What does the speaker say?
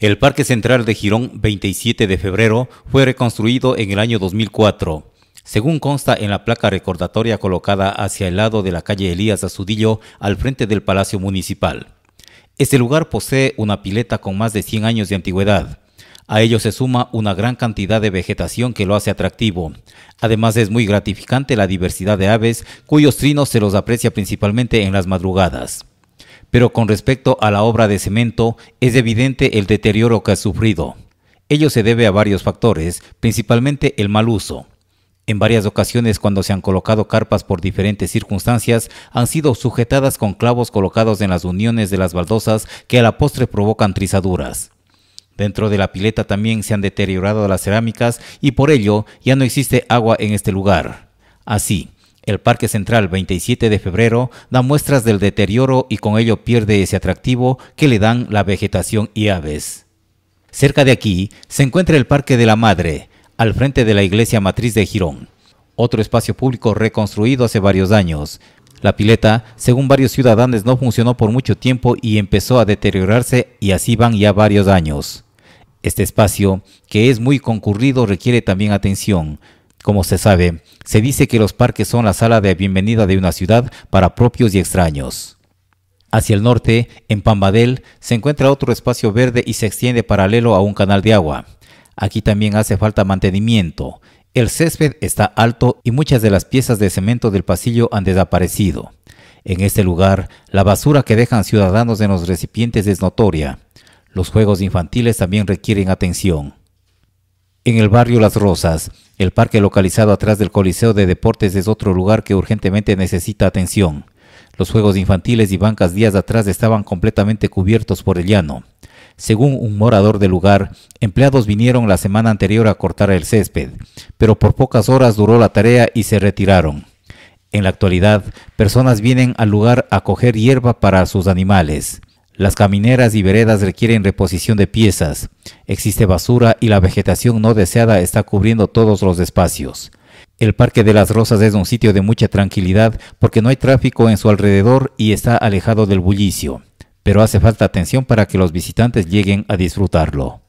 El Parque Central de Girón 27 de febrero fue reconstruido en el año 2004. Según consta en la placa recordatoria colocada hacia el lado de la calle Elías Azudillo, al frente del Palacio Municipal. Este lugar posee una pileta con más de 100 años de antigüedad. A ello se suma una gran cantidad de vegetación que lo hace atractivo. Además es muy gratificante la diversidad de aves cuyos trinos se los aprecia principalmente en las madrugadas pero con respecto a la obra de cemento es evidente el deterioro que ha sufrido. Ello se debe a varios factores, principalmente el mal uso. En varias ocasiones cuando se han colocado carpas por diferentes circunstancias, han sido sujetadas con clavos colocados en las uniones de las baldosas que a la postre provocan trizaduras. Dentro de la pileta también se han deteriorado las cerámicas y por ello ya no existe agua en este lugar. Así, el Parque Central 27 de febrero da muestras del deterioro y con ello pierde ese atractivo que le dan la vegetación y aves. Cerca de aquí se encuentra el Parque de la Madre, al frente de la Iglesia Matriz de Girón, otro espacio público reconstruido hace varios años. La pileta, según varios ciudadanos, no funcionó por mucho tiempo y empezó a deteriorarse y así van ya varios años. Este espacio, que es muy concurrido, requiere también atención, como se sabe, se dice que los parques son la sala de bienvenida de una ciudad para propios y extraños. Hacia el norte, en Pambadel, se encuentra otro espacio verde y se extiende paralelo a un canal de agua. Aquí también hace falta mantenimiento. El césped está alto y muchas de las piezas de cemento del pasillo han desaparecido. En este lugar, la basura que dejan ciudadanos en los recipientes es notoria. Los juegos infantiles también requieren atención. En el barrio Las Rosas, el parque localizado atrás del Coliseo de Deportes es otro lugar que urgentemente necesita atención. Los juegos infantiles y bancas días atrás estaban completamente cubiertos por el llano. Según un morador del lugar, empleados vinieron la semana anterior a cortar el césped, pero por pocas horas duró la tarea y se retiraron. En la actualidad, personas vienen al lugar a coger hierba para sus animales. Las camineras y veredas requieren reposición de piezas. Existe basura y la vegetación no deseada está cubriendo todos los espacios. El Parque de las Rosas es un sitio de mucha tranquilidad porque no hay tráfico en su alrededor y está alejado del bullicio, pero hace falta atención para que los visitantes lleguen a disfrutarlo.